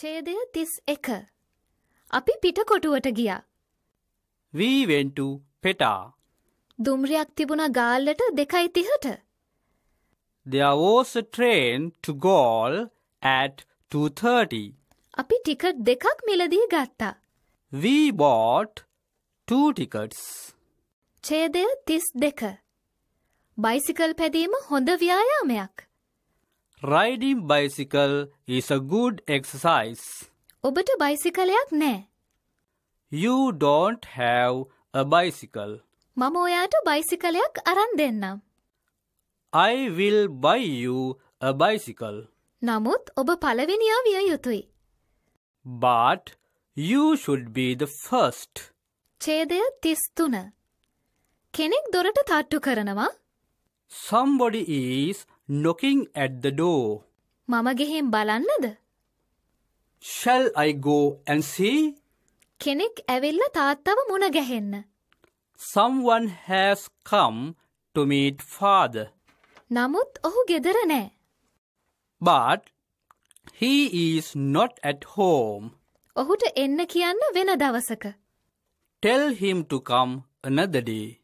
ඡේදය 31 අපි පිටකොටුවට ගියා. We went to Peta. දුම්රියක් තිබුණා ගාල්ලට 2:30ට. There was a train to Gaul at 2:30. අපි ටිකට් දෙකක් මිලදී ගත්තා. We bought two tickets. ඡේදය 32. බයිසිකල් පැදීම හොඳ ව්‍යායාමයක්. Riding bicycle is a good exercise. ඔබට බයිසිකලයක් නෑ. You don't have a bicycle. මම ඔයාට බයිසිකලයක් අරන් දෙන්නම්. I will buy you a bicycle. නමුත් ඔබ පළවෙනියා විය යුතුයි. But you should be the first. ඡේදය 33. කෙනෙක් දොරට තට්ටු කරනවා. Somebody is knocking at the door. මම ගෙහෙන් බලන්නද? Shall I go and see? කෙනෙක් ඇවිල්ලා තාත්තව මුණ ගැහෙන්න. Someone has come to meet father. නමුත් ඔහු ගෙදර නෑ. But he is not at home. ඔහුට එන්න කියන්න වෙන දවසක. Tell him to come another day.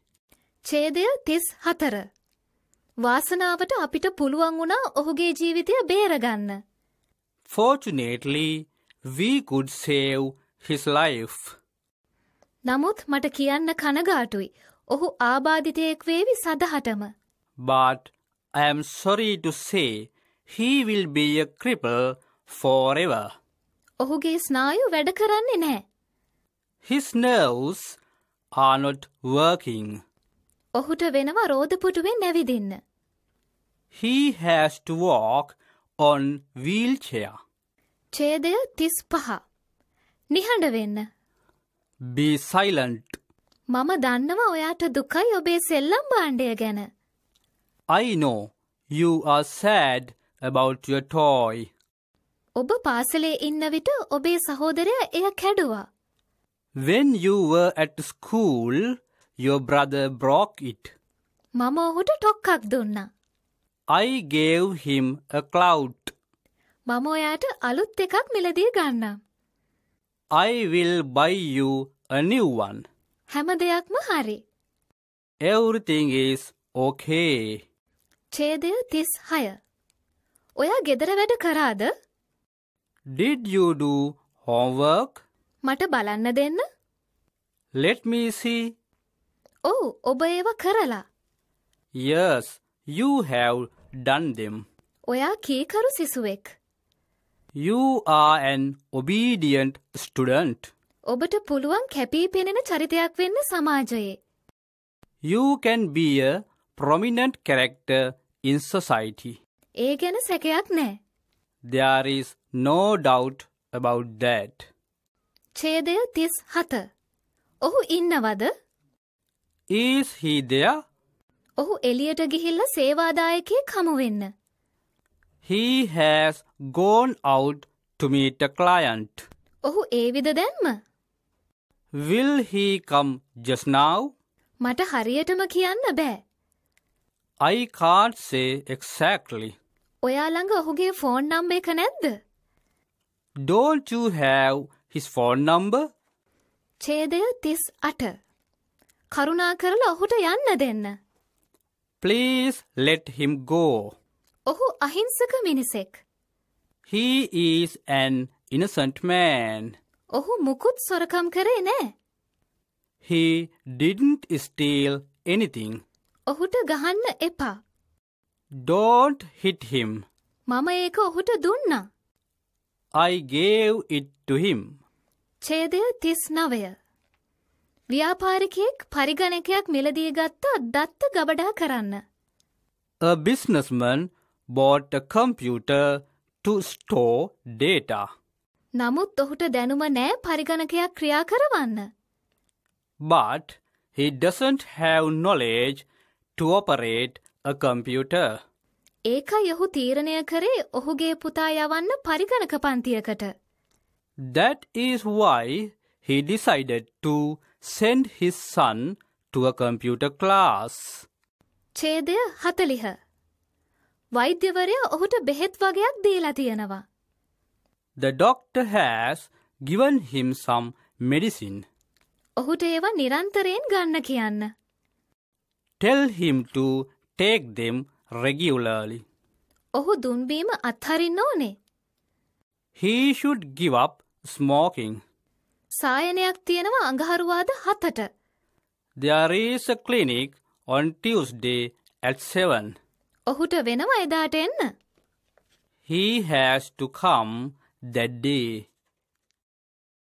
ඡේදය 34 වාසනාවට අපිට පුළුවන් වුණා ඔහුගේ ජීවිතය බේරගන්න. Fortunately, we could save his life. නමුත් මට කියන්න කනගාටුයි. ඔහු ආබාධිතයෙක් වේවි සදහටම. But I am sorry to say he will be a cripple forever. ඔහුගේ ස්නායු වැඩ කරන්නේ නැහැ. His nerves are not working. ඔහුට වෙනවා රෝධපුටුවෙන් නැවිදින්න. He has to walk on wheelchair. ඡේදය 35. නිහඬ වෙන්න. Be silent. මම දන්නවා ඔයාට දුකයි ඔබේ සෙල්ලම් භාණ්ඩය ගැන. I know you are sad about your toy. ඔබ පාසලේ ඉන්න විට ඔබේ සහෝදරයා එය කැඩුවා. When you were at school, Your brother broke it. මම ඔහුට ටොක්කක් දුන්නා. I gave him a clout. මම ඔයාට අලුත් එකක් මිලදී ගන්නම්. I will buy you a new one. හැම දෙයක්ම හරි. Everything is okay. ඡේදය 36. ඔයා ගෙදර වැඩ කරාද? Did you do homework? මට බලන්න දෙන්න. Let me see. ඔව් ඔබ ඒවා කරලා. Yes, you have done them. ඔයා කීකරු සිසුවෙක්. You are an obedient student. ඔබට පුළුවන් කැපී පෙනෙන චරිතයක් වෙන්න සමාජයේ. You can be a prominent character in society. ඒ ගැන සැකයක් නෑ. There is no doubt about that. ඡේදය 37. ඔහු ඉන්නවද? ඊස් හීදයා ඔහු එලියට ගිහිල්ල සේවාදායකය කමුවෙන්න. He has gone out to meet a client. ඔහු ඒවිද දැන්ම. Will he come just now? මට හරියටම කියන්න බෑ. I can't say exactly. ඔයා ළඟ ඔහුගේ ෆෝන් නම්බ එක නැද්ද? Don't you have his phone number? ඡේදය 38 කරුණා කරලා ඔහුට යන්න දෙන්න. Please let him go. ඔහු අහිංසක මිනිසෙක්. He is an innocent man. ඔහු මුකුත් සොරකම් කරේ නෑ. He didn't steal anything. ඔහුට ගහන්න එපා. Don't hit him. මම ඒක ඔහුට දුන්නා. I gave it to him. ඡේදය 39 ව්‍යාපාරිකයෙක් පරිගණකයක් මිලදී ගත්තා දත්ත ගබඩා කරන්න. A businessman bought a computer to store data. නමුත් ඔහුට දැනුම නෑ පරිගණකයක් ක්‍රියා කරවන්න. But he doesn't have knowledge to operate a computer. ඒකයි ඔහු තීරණය කරේ ඔහුගේ පුතා යවන්න පරිගණක පන්තියකට. That is why he decided to send his son to a computer class. ඡේදය 40. වෛද්‍යවරයා ඔහුට බෙහෙත් වගයක් දීලා තියෙනවා. The doctor has given him some medicine. ඔහුට ඒවා නිරන්තරයෙන් ගන්න කියන්න. Tell him to take them regularly. ඔහු දුන්බීම අත්හරින්න ඕනේ. He should give up smoking. සායනයක් තියෙනවා අඟහරුවාද හතට. There is a clinic on Tuesday at 7. ඔහුට වෙනවා එදාට එන්න. He has to come that day.